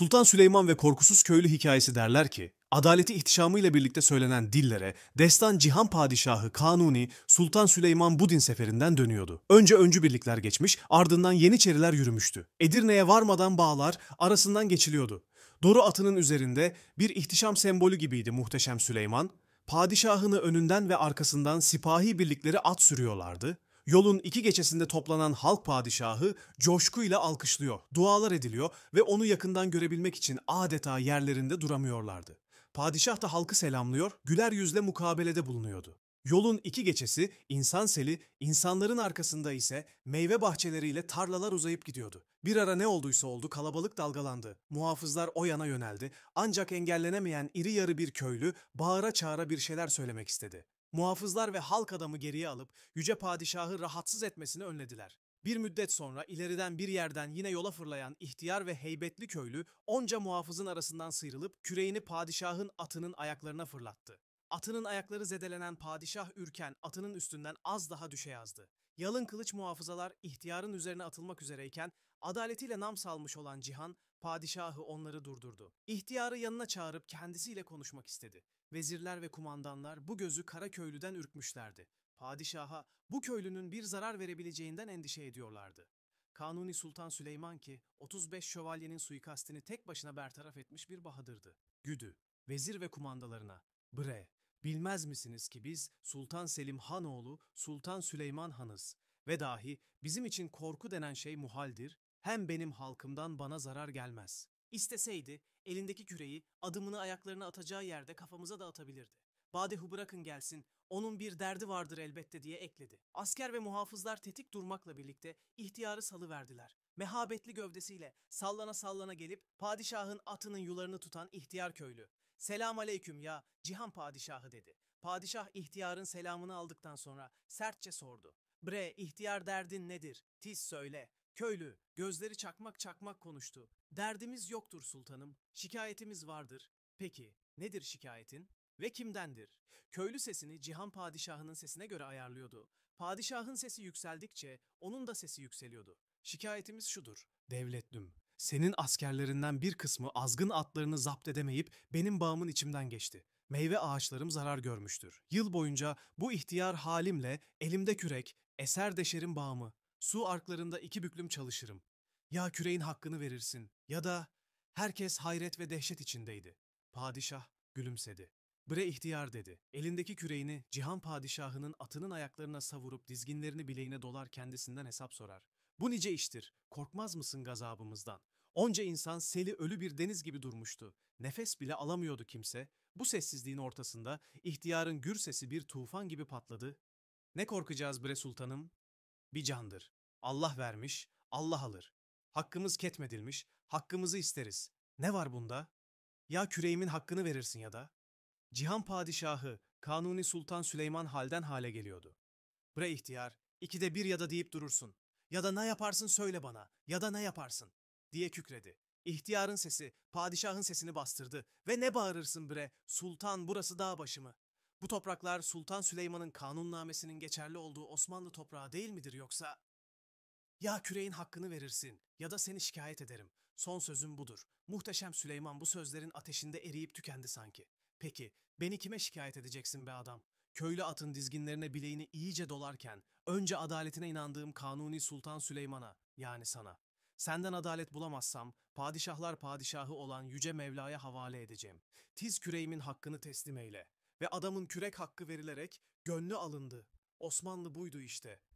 Sultan Süleyman ve Korkusuz Köylü hikayesi derler ki, adaleti ihtişamıyla birlikte söylenen dillere, destan Cihan Padişahı Kanuni, Sultan Süleyman Budin seferinden dönüyordu. Önce öncü birlikler geçmiş, ardından Yeniçeriler yürümüştü. Edirne'ye varmadan bağlar arasından geçiliyordu. Doru atının üzerinde bir ihtişam sembolü gibiydi muhteşem Süleyman. Padişahını önünden ve arkasından sipahi birlikleri at sürüyorlardı. Yolun iki geçesinde toplanan halk padişahı coşkuyla alkışlıyor, dualar ediliyor ve onu yakından görebilmek için adeta yerlerinde duramıyorlardı. Padişah da halkı selamlıyor, güler yüzle mukabelede bulunuyordu. Yolun iki geçesi insan seli, insanların arkasında ise meyve bahçeleriyle tarlalar uzayıp gidiyordu. Bir ara ne olduysa oldu kalabalık dalgalandı. Muhafızlar o yana yöneldi ancak engellenemeyen iri yarı bir köylü bağıra çağıra bir şeyler söylemek istedi. Muhafızlar ve halk adamı geriye alıp yüce padişahı rahatsız etmesini önlediler. Bir müddet sonra ileriden bir yerden yine yola fırlayan ihtiyar ve heybetli köylü onca muhafızın arasından sıyrılıp küreğini padişahın atının ayaklarına fırlattı. Atının ayakları zedelenen padişah ürken atının üstünden az daha düşe yazdı. Yalın kılıç muhafızalar ihtiyarın üzerine atılmak üzereyken adaletiyle nam salmış olan Cihan padişahı onları durdurdu. İhtiyarı yanına çağırıp kendisiyle konuşmak istedi. Vezirler ve kumandanlar bu gözü kara köylüden ürkmüşlerdi. Padişaha bu köylünün bir zarar verebileceğinden endişe ediyorlardı. Kanuni Sultan Süleyman ki 35 şövalyenin suikastini tek başına bertaraf etmiş bir bahadırdı. Güdü, vezir ve kumandalarına, bre, Bilmez misiniz ki biz Sultan Selim Hanoğlu Sultan Süleyman Hanız ve dahi bizim için korku denen şey muhaldir, hem benim halkımdan bana zarar gelmez. İsteseydi elindeki küreyi adımını ayaklarına atacağı yerde kafamıza da atabilirdi. Badehu bırakın gelsin, onun bir derdi vardır elbette diye ekledi. Asker ve muhafızlar tetik durmakla birlikte ihtiyarı salıverdiler mehabetli gövdesiyle sallana sallana gelip padişahın atının yularını tutan ihtiyar köylü. Selam aleyküm ya, cihan padişahı dedi. Padişah ihtiyarın selamını aldıktan sonra sertçe sordu. Bre, ihtiyar derdin nedir? Tiz söyle. Köylü, gözleri çakmak çakmak konuştu. Derdimiz yoktur sultanım, şikayetimiz vardır. Peki, nedir şikayetin? Ve kimdendir? Köylü sesini Cihan padişahının sesine göre ayarlıyordu. Padişahın sesi yükseldikçe onun da sesi yükseliyordu. Şikayetimiz şudur. Devletlüm, senin askerlerinden bir kısmı azgın atlarını zapt edemeyip benim bağımın içimden geçti. Meyve ağaçlarım zarar görmüştür. Yıl boyunca bu ihtiyar halimle elimde kürek, eser deşerim bağımı. Su arklarında iki büklüm çalışırım. Ya küreğin hakkını verirsin ya da herkes hayret ve dehşet içindeydi. Padişah gülümsedi. Bre ihtiyar dedi. Elindeki küreğini Cihan Padişahı'nın atının ayaklarına savurup dizginlerini bileğine dolar kendisinden hesap sorar. Bu nice iştir. Korkmaz mısın gazabımızdan? Onca insan seli ölü bir deniz gibi durmuştu. Nefes bile alamıyordu kimse. Bu sessizliğin ortasında ihtiyarın gür sesi bir tufan gibi patladı. Ne korkacağız bre sultanım? Bir candır. Allah vermiş, Allah alır. Hakkımız ketmedilmiş, hakkımızı isteriz. Ne var bunda? Ya küreğimin hakkını verirsin ya da? Cihan padişahı Kanuni Sultan Süleyman halden hale geliyordu. Bre ihtiyar, ikide bir ya da deyip durursun. Ya da ne yaparsın söyle bana. Ya da ne yaparsın? Diye kükredi. İhtiyarın sesi, padişahın sesini bastırdı. Ve ne bağırırsın bre? Sultan burası dağ başı mı? Bu topraklar Sultan Süleyman'ın kanunnamesinin geçerli olduğu Osmanlı toprağı değil midir yoksa? Ya küreğin hakkını verirsin ya da seni şikayet ederim. Son sözüm budur. Muhteşem Süleyman bu sözlerin ateşinde eriyip tükendi sanki. Peki, beni kime şikayet edeceksin be adam? Köylü atın dizginlerine bileğini iyice dolarken önce adaletine inandığım Kanuni Sultan Süleyman'a yani sana. Senden adalet bulamazsam padişahlar padişahı olan Yüce Mevla'ya havale edeceğim. Tiz küreğimin hakkını teslim eyle. Ve adamın kürek hakkı verilerek gönlü alındı. Osmanlı buydu işte.